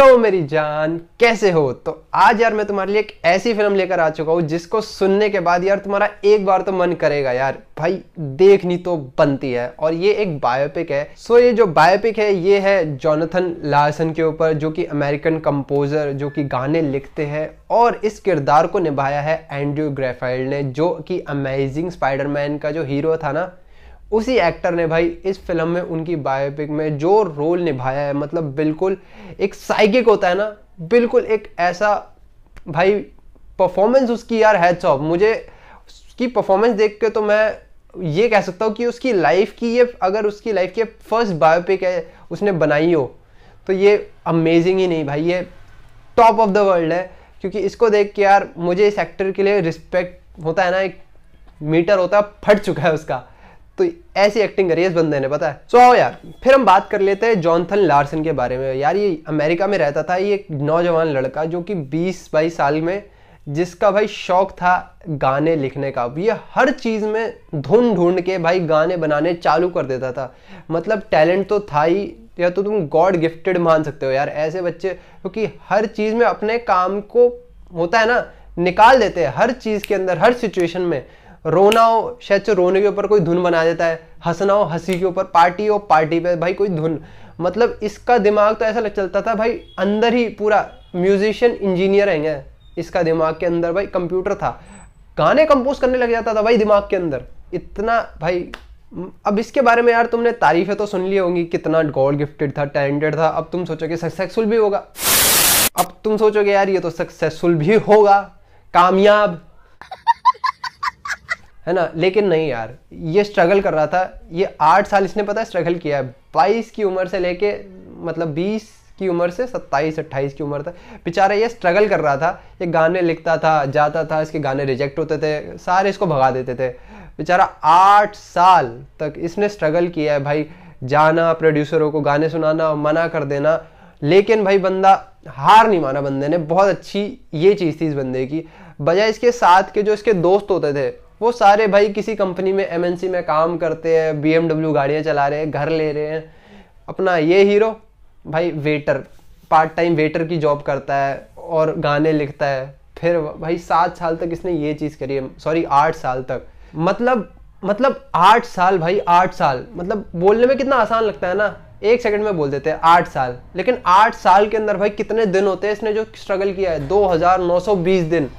सो so, मेरी जान कैसे हो तो आज यार मैं तुम्हारे लिए एक ऐसी फिल्म लेकर आ चुका हूं जिसको सुनने के बाद यार तुम्हारा एक बार तो मन करेगा यार भाई देखनी तो बनती है और ये एक बायोपिक है सो so, ये जो बायोपिक है ये है जोनाथन लार्सन के ऊपर जो कि अमेरिकन कंपोजर जो कि गाने लिखते हैं और इस किरदार को निभाया है एंड्रू ग्रेफाइल्ड ने जो कि अमेजिंग स्पाइडरमैन का जो हीरो था ना उसी एक्टर ने भाई इस फिल्म में उनकी बायोपिक में जो रोल निभाया है मतलब बिल्कुल एक साइकिक होता है ना बिल्कुल एक ऐसा भाई परफॉर्मेंस उसकी यार है ऑफ मुझे उसकी परफॉर्मेंस देख के तो मैं ये कह सकता हूँ कि उसकी लाइफ की ये अगर उसकी लाइफ की फर्स्ट बायोपिक है उसने बनाई हो तो ये अमेजिंग ही नहीं भाई ये टॉप ऑफ द वर्ल्ड है क्योंकि इसको देख के यार मुझे इस एक्टर के लिए रिस्पेक्ट होता है ना एक मीटर होता है फट चुका है उसका तो ऐसी एक्टिंग करी है इस बंदे ने पता है सो so, आओ यार फिर हम बात कर लेते हैं जॉनथन लार्सन के बारे में यार ये अमेरिका में रहता था ये एक नौजवान लड़का जो कि बीस बाईस साल में जिसका भाई शौक था गाने लिखने का ये हर चीज़ में धुन ढूंढ के भाई गाने बनाने चालू कर देता था मतलब टैलेंट तो था ही या तो तुम गॉड गिफ्टेड मान सकते हो यार ऐसे बच्चे क्योंकि तो हर चीज़ में अपने काम को होता है ना निकाल देते हैं हर चीज़ के अंदर हर सिचुएशन में रोना हो शायद से रोने के ऊपर कोई धुन बना देता है हंसना हो हंसी के ऊपर पार्टी हो पार्टी पे भाई कोई धुन मतलब इसका दिमाग तो ऐसा चलता था भाई अंदर ही पूरा म्यूजिशियन इंजीनियर हैं इसका दिमाग के अंदर भाई कंप्यूटर था गाने कंपोज करने लग जाता था भाई दिमाग के अंदर इतना भाई अब इसके बारे में यार तुमने तारीफें तो सुन ली होंगी कितना गॉड गिफ्टेड था टैलेंटेड था अब तुम सोचोगे सक्सेसफुल भी होगा अब तुम सोचोगे यार ये तो सक्सेसफुल भी होगा कामयाब है ना लेकिन नहीं यार ये स्ट्रगल कर रहा था ये आठ साल इसने पता है स्ट्रगल किया है बाईस की उम्र से लेके मतलब बीस की उम्र से सत्ताईस अट्ठाईस की उम्र तक बेचारा ये स्ट्रगल कर रहा था ये गाने लिखता था जाता था इसके गाने रिजेक्ट होते थे सारे इसको भगा देते थे बेचारा आठ साल तक इसने स्ट्रगल किया है भाई जाना प्रोड्यूसरों को गाने सुनाना मना कर देना लेकिन भाई बंदा हार नहीं माना बंदे ने बहुत अच्छी ये चीज़ थी इस बंदे की बजाय इसके साथ के जो इसके दोस्त होते थे वो सारे भाई किसी कंपनी में एम में काम करते हैं बी गाड़ियाँ चला रहे हैं घर ले रहे हैं अपना ये हीरो भाई वेटर पार्ट टाइम वेटर की जॉब करता है और गाने लिखता है फिर भाई सात साल तक इसने ये चीज़ करी है सॉरी आठ साल तक मतलब मतलब आठ साल भाई आठ साल मतलब बोलने में कितना आसान लगता है ना एक सेकंड में बोल देते हैं आठ साल लेकिन आठ साल के अंदर भाई कितने दिन होते हैं इसने जो स्ट्रगल किया है दो हजार नौ सौ बीस दिन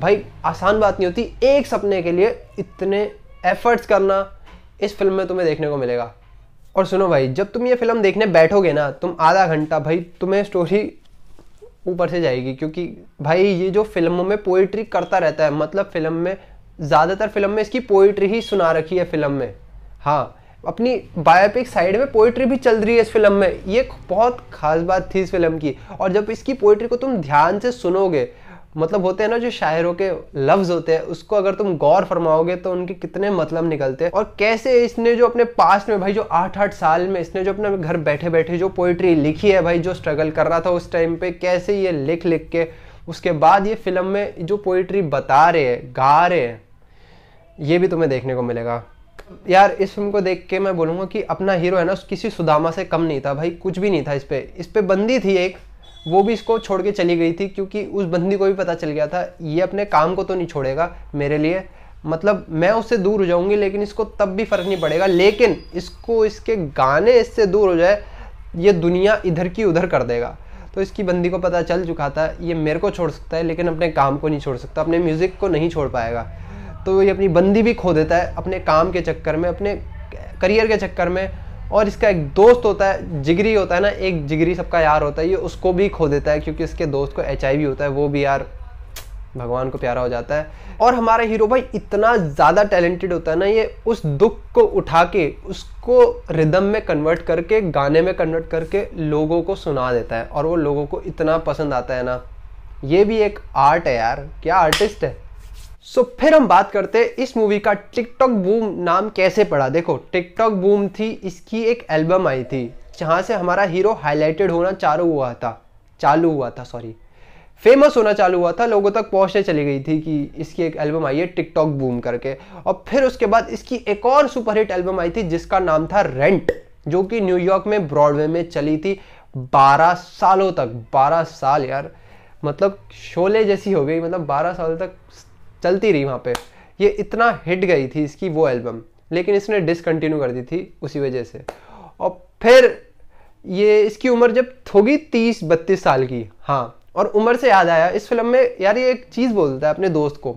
भाई आसान बात नहीं होती एक सपने के लिए इतने एफर्ट्स करना इस फिल्म में तुम्हें देखने को मिलेगा और सुनो भाई जब तुम ये फिल्म देखने बैठोगे ना तुम आधा घंटा भाई तुम्हें स्टोरी ऊपर से जाएगी क्योंकि भाई ये जो फिल्मों में पोइट्री करता रहता है मतलब फिल्म में ज़्यादातर फिल्म में इसकी पोइट्री ही सुना रखी है फिल्म में हाँ अपनी बायोपिक साइड में पोइट्री भी चल रही है इस फिल्म में ये बहुत खास बात थी इस फिल्म की और जब इसकी पोइट्री को तुम ध्यान से सुनोगे मतलब होते हैं ना जो शायरों के लफ्ज होते हैं उसको अगर तुम गौर फरमाओगे तो उनके कितने मतलब निकलते हैं और कैसे इसने जो अपने पास्ट में भाई जो आठ आठ साल में इसने जो अपने घर बैठे बैठे जो पोइट्री लिखी है भाई जो स्ट्रगल कर रहा था उस टाइम पे कैसे ये लिख लिख के उसके बाद ये फिल्म में जो पोइट्री बता रहे हैं गा रहे हैं ये भी तुम्हें देखने को मिलेगा यार इस फिल्म को देख के मैं बोलूँगा कि अपना हीरो है ना किसी सुदामा से कम नहीं था भाई कुछ भी नहीं था इस पर इस पर बंदी थी एक वो भी इसको छोड़ के चली गई थी क्योंकि उस बंदी को भी पता चल गया था ये अपने काम को तो नहीं छोड़ेगा मेरे लिए मतलब मैं उससे दूर हो जाऊंगी लेकिन इसको तब भी फर्क नहीं पड़ेगा लेकिन इसको इसके गाने इससे दूर हो जाए ये दुनिया इधर की उधर कर देगा तो इसकी बंदी को पता चल चुका था ये मेरे को छोड़ सकता है लेकिन अपने काम को नहीं छोड़ सकता अपने म्यूज़िक को नहीं छोड़ पाएगा तो ये अपनी बंदी भी खो देता है अपने काम के चक्कर में अपने करियर के चक्कर में और इसका एक दोस्त होता है जिगरी होता है ना एक जिगरी सबका यार होता है ये उसको भी खो देता है क्योंकि इसके दोस्त को एच होता है वो भी यार भगवान को प्यारा हो जाता है और हमारा हीरो भाई इतना ज़्यादा टैलेंटेड होता है ना ये उस दुख को उठा के उसको रिदम में कन्वर्ट करके गाने में कन्वर्ट करके लोगों को सुना देता है और वो लोगों को इतना पसंद आता है ना ये भी एक आर्ट है यार क्या आर्टिस्ट है सो so, फिर हम बात करते हैं इस मूवी का टिकटॉक बूम नाम कैसे पड़ा देखो टिकटॉक बूम थी इसकी एक एल्बम आई थी जहाँ से हमारा हीरो हाईलाइटेड होना चालू हुआ था चालू हुआ था सॉरी फेमस होना चालू हुआ था लोगों तक पहुँचने चली गई थी कि इसकी एक एल्बम आई है टिकटॉक बूम करके और फिर उसके बाद इसकी एक और सुपरहिट एल्बम आई थी जिसका नाम था रेंट जो कि न्यूयॉर्क में ब्रॉडवे में चली थी बारह सालों तक बारह साल यार मतलब शोले जैसी हो गई मतलब बारह साल तक चलती रही वहाँ पे ये इतना हिट गई थी इसकी वो एल्बम लेकिन इसने डिसकंटिन्यू कर दी थी उसी वजह से और फिर ये इसकी उम्र जब होगी तीस बत्तीस साल की हाँ और उम्र से याद आया इस फिल्म में यार ये एक चीज़ बोलता है अपने दोस्त को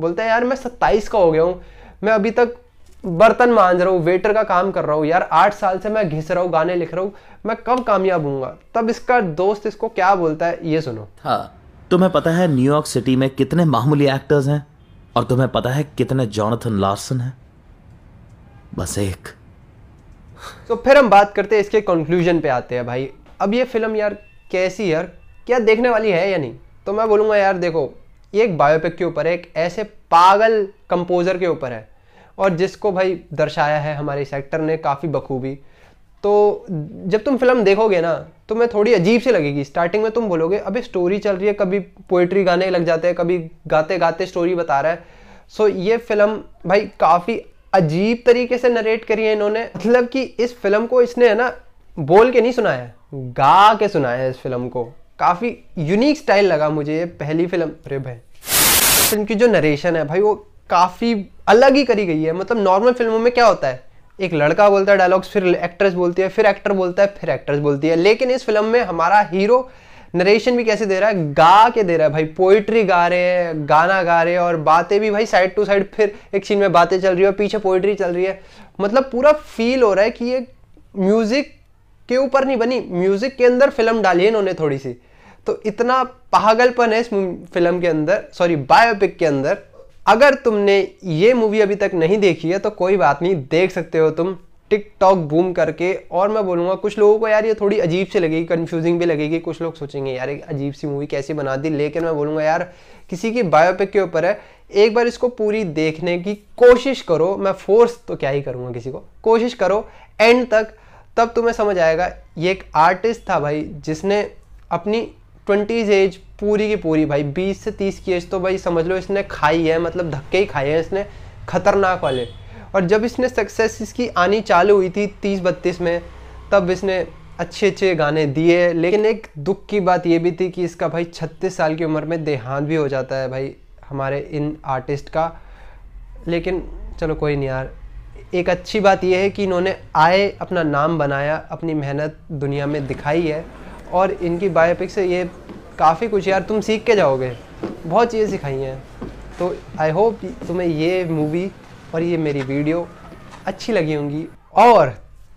बोलता है यार मैं सत्ताईस का हो गया हूँ मैं अभी तक बर्तन मांझ रहा हूँ वेटर का काम कर रहा हूँ यार आठ साल से मैं घिस रहा हूँ गाने लिख रहा हूँ मैं कब कामयाब हूँ तब इसका दोस्त इसको क्या बोलता है ये सुनो हाँ तुम्हें पता है न्यूयॉर्क सिटी में कितने मामूली एक्टर्स हैं और तुम्हें पता है कितने जॉनथन लार्सन हैं बस एक तो फिर हम बात करते हैं इसके कंक्लूजन पे आते हैं भाई अब ये फिल्म यार कैसी यार क्या देखने वाली है या नहीं तो मैं बोलूंगा यार देखो ये एक बायोपिक के ऊपर है एक ऐसे पागल कंपोज़र के ऊपर है और जिसको भाई दर्शाया है हमारे सेक्टर ने काफ़ी बखूबी तो जब तुम फिल्म देखोगे ना तुम्हें तो थोड़ी अजीब सी लगेगी स्टार्टिंग में तुम बोलोगे अभी स्टोरी चल रही है कभी पोइट्री गाने लग जाते हैं कभी गाते गाते स्टोरी बता रहा है सो so, ये फिल्म भाई काफ़ी अजीब तरीके से नरेट करी है इन्होंने मतलब कि इस फिल्म को इसने है ना बोल के नहीं सुनाया है गा के सुनाया है इस फिल्म को काफ़ी यूनिक स्टाइल लगा मुझे ये पहली फिल्म अरे भाई फिल्म की जो नरेशन है भाई वो काफ़ी अलग ही करी गई है मतलब नॉर्मल फिल्मों में क्या होता है एक लड़का बोलता है डायलॉग्स फिर एक्ट्रेस बोलती है फिर एक्टर बोलता है फिर एक्ट्रेस बोलती है लेकिन इस फिल्म में हमारा हीरो नरेशन भी कैसे दे रहा है गा के दे रहा है भाई पोइट्री गा रहे हैं गाना गा रहे हैं और बातें भी भाई साइड टू साइड फिर एक सीन में बातें चल रही है पीछे पोइट्री चल रही है मतलब पूरा फील हो रहा है कि ये म्यूज़िक के ऊपर नहीं बनी म्यूज़िक के अंदर फिल्म डाली है इन्होंने थोड़ी सी तो इतना पागलपन है इस फिल्म के अंदर सॉरी बायोपिक के अंदर अगर तुमने ये मूवी अभी तक नहीं देखी है तो कोई बात नहीं देख सकते हो तुम टिकटॉक बूम करके और मैं बोलूँगा कुछ लोगों को यार ये थोड़ी अजीब सी लगेगी कन्फ्यूजिंग भी लगेगी कुछ लोग सोचेंगे यार एक अजीब सी मूवी कैसी बना दी लेकिन मैं बोलूँगा यार किसी की बायोपिक के ऊपर है एक बार इसको पूरी देखने की कोशिश करो मैं फोर्स तो क्या ही करूँगा किसी को कोशिश करो एंड तक तब तुम्हें समझ आएगा ये एक आर्टिस्ट था भाई जिसने अपनी ट्वेंटीज़ एज पूरी की पूरी भाई बीस से तीस की एज तो भाई समझ लो इसने खाई है मतलब धक्के ही खाए हैं इसने खतरनाक वाले और जब इसने सक्सेस इसकी आनी चालू हुई थी तीस बत्तीस में तब इसने अच्छे अच्छे गाने दिए लेकिन एक दुख की बात ये भी थी कि इसका भाई छत्तीस साल की उम्र में देहांत भी हो जाता है भाई हमारे इन आर्टिस्ट का लेकिन चलो कोई नहीं यार एक अच्छी बात यह है कि इन्होंने आए अपना नाम बनाया अपनी मेहनत दुनिया में दिखाई है और इनकी बायोपिक से ये काफ़ी कुछ यार तुम सीख के जाओगे बहुत चीज़ें सिखाई हैं तो आई होप तुम्हें ये मूवी और ये मेरी वीडियो अच्छी लगी होंगी और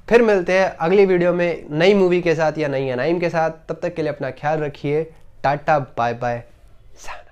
फिर मिलते हैं अगली वीडियो में नई मूवी के साथ या नई अनाइम के साथ तब तक के लिए अपना ख्याल रखिए टाटा बाय बाय